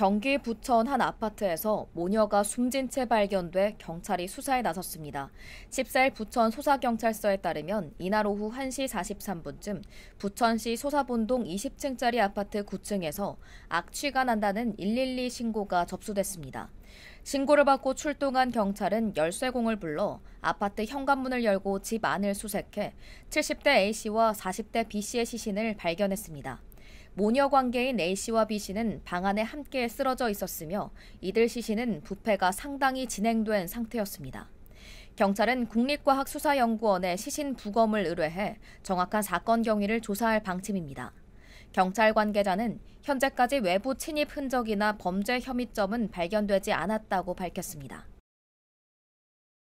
경기 부천 한 아파트에서 모녀가 숨진 채 발견돼 경찰이 수사에 나섰습니다. 14일 부천 소사경찰서에 따르면 이날 오후 1시 43분쯤 부천시 소사본동 20층짜리 아파트 9층에서 악취가 난다는 112 신고가 접수됐습니다. 신고를 받고 출동한 경찰은 열쇠공을 불러 아파트 현관문을 열고 집 안을 수색해 70대 A씨와 40대 B씨의 시신을 발견했습니다. 모녀 관계인 A씨와 B씨는 방 안에 함께 쓰러져 있었으며 이들 시신은 부패가 상당히 진행된 상태였습니다. 경찰은 국립과학수사연구원에 시신 부검을 의뢰해 정확한 사건 경위를 조사할 방침입니다. 경찰 관계자는 현재까지 외부 침입 흔적이나 범죄 혐의점은 발견되지 않았다고 밝혔습니다.